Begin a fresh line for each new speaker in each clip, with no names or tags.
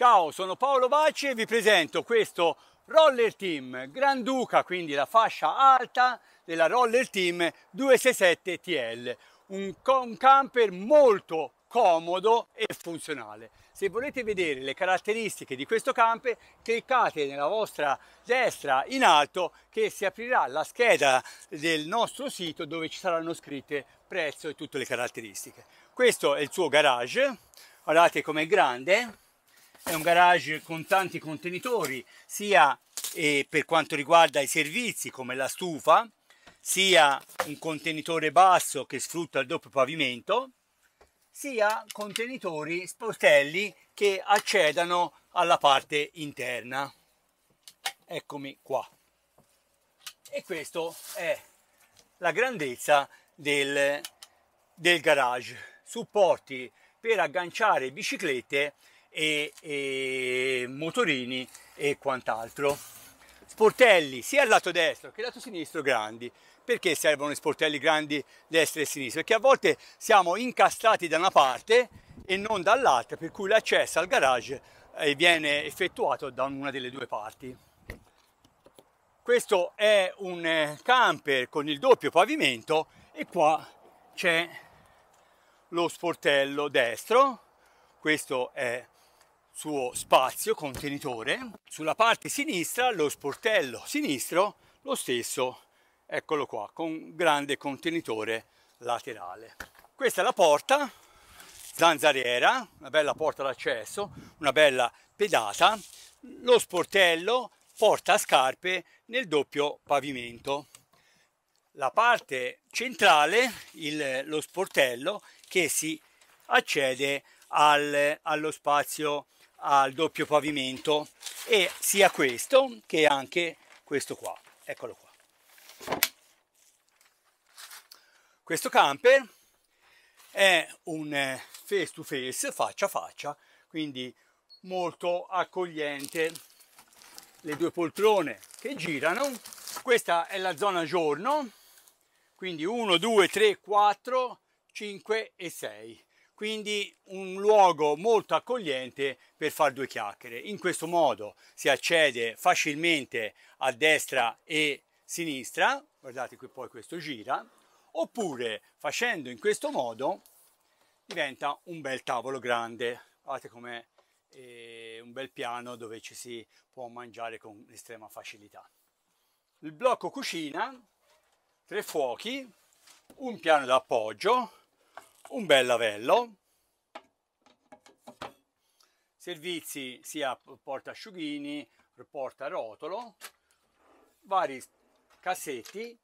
Ciao, sono Paolo Baci e vi presento questo Roller Team Granduca, quindi la fascia alta della Roller Team 267 TL, un, un camper molto comodo e funzionale. Se volete vedere le caratteristiche di questo camper, cliccate nella vostra destra in alto che si aprirà la scheda del nostro sito dove ci saranno scritte prezzo e tutte le caratteristiche. Questo è il suo garage, guardate com'è grande, è un garage con tanti contenitori, sia eh, per quanto riguarda i servizi come la stufa, sia un contenitore basso che sfrutta il doppio pavimento, sia contenitori sportelli che accedano alla parte interna. Eccomi qua. E questa è la grandezza del, del garage. Supporti per agganciare biciclette e, e motorini e quant'altro. Sportelli sia al lato destro che al lato sinistro grandi. Perché servono i sportelli grandi destra e sinistra? Perché a volte siamo incastrati da una parte e non dall'altra, per cui l'accesso al garage eh, viene effettuato da una delle due parti. Questo è un eh, camper con il doppio pavimento e qua c'è lo sportello destro, questo è suo spazio contenitore, sulla parte sinistra lo sportello sinistro, lo stesso, eccolo qua, con grande contenitore laterale. Questa è la porta zanzariera, una bella porta d'accesso, una bella pedata, lo sportello porta scarpe nel doppio pavimento. La parte centrale, il, lo sportello che si accede al, allo spazio al doppio pavimento e sia questo che anche questo qua eccolo qua questo camper è un eh, face to face faccia a faccia quindi molto accogliente le due poltrone che girano questa è la zona giorno quindi 1 2 3 4 5 e 6 quindi un luogo molto accogliente per fare due chiacchiere. In questo modo si accede facilmente a destra e sinistra, guardate qui poi questo gira, oppure facendo in questo modo diventa un bel tavolo grande, guardate com'è eh, un bel piano dove ci si può mangiare con estrema facilità. Il blocco cucina, tre fuochi, un piano d'appoggio, un bel lavello, servizi sia porta asciughini, porta rotolo, vari cassetti,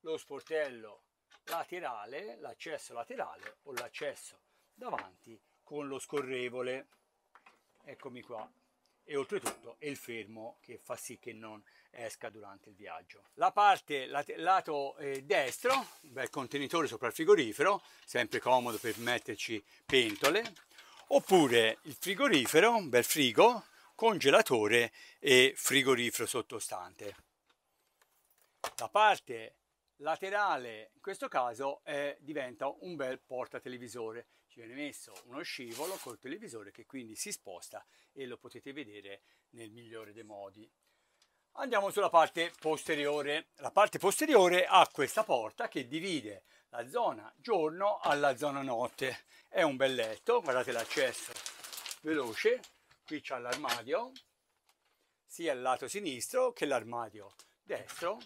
lo sportello laterale, l'accesso laterale o l'accesso davanti con lo scorrevole. Eccomi qua e oltretutto è il fermo che fa sì che non esca durante il viaggio. La parte lat lato eh, destro, bel contenitore sopra il frigorifero, sempre comodo per metterci pentole, oppure il frigorifero, un bel frigo, congelatore e frigorifero sottostante. La parte laterale in questo caso eh, diventa un bel portatelevisore viene messo uno scivolo col televisore che quindi si sposta e lo potete vedere nel migliore dei modi. Andiamo sulla parte posteriore. La parte posteriore ha questa porta che divide la zona giorno alla zona notte. È un bel letto, guardate l'accesso veloce. Qui c'è l'armadio, sia il lato sinistro che l'armadio destro.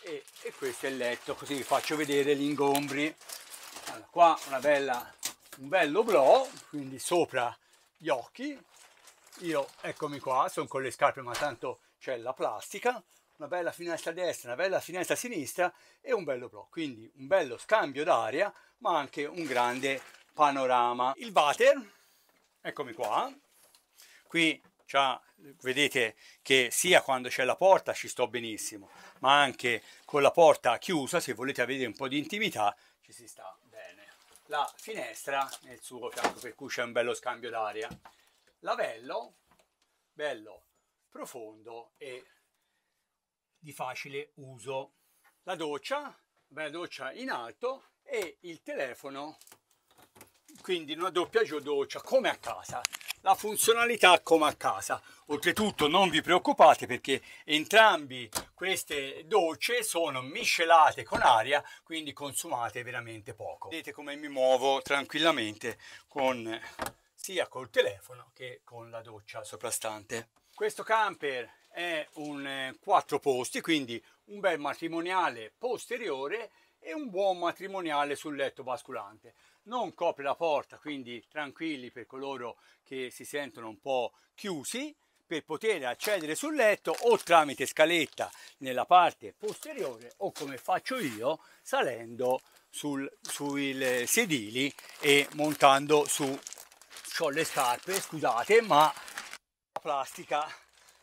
E, e, questo è il letto, così vi faccio vedere gli ingombri. Allora, qua una bella un bello blò, quindi sopra gli occhi. Io, eccomi qua, sono con le scarpe ma tanto c'è la plastica, una bella finestra a destra, una bella finestra a sinistra e un bello blò. Quindi un bello scambio d'aria ma anche un grande panorama. Il water, eccomi qua, qui già vedete che sia quando c'è la porta ci sto benissimo, ma anche con la porta chiusa, se volete avere un po' di intimità, ci si sta la finestra nel suo fianco per cui c'è un bello scambio d'aria lavello bello profondo e di facile uso la doccia bella doccia in alto e il telefono quindi una doppia doccia come a casa la funzionalità come a casa oltretutto non vi preoccupate perché entrambi queste docce sono miscelate con aria quindi consumate veramente poco vedete come mi muovo tranquillamente con sia col telefono che con la doccia soprastante questo camper è un eh, quattro posti quindi un bel matrimoniale posteriore e un buon matrimoniale sul letto basculante non copre la porta quindi tranquilli per coloro che si sentono un po' chiusi per poter accedere sul letto o tramite scaletta nella parte posteriore o come faccio io salendo sul, sui sedili e montando su ho le scarpe scusate ma la plastica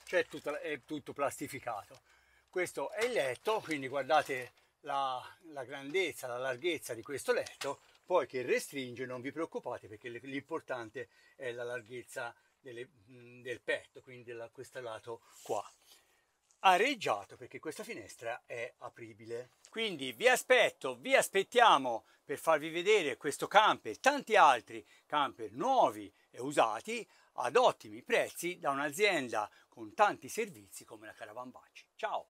cioè tutta, è tutto plastificato questo è il letto quindi guardate la, la grandezza la larghezza di questo letto poi che restringe non vi preoccupate perché l'importante è la larghezza delle, del petto, quindi da questo lato qua. Areggiato perché questa finestra è apribile. Quindi vi aspetto, vi aspettiamo per farvi vedere questo camper e tanti altri camper nuovi e usati ad ottimi prezzi da un'azienda con tanti servizi come la Caravan Baci. Ciao!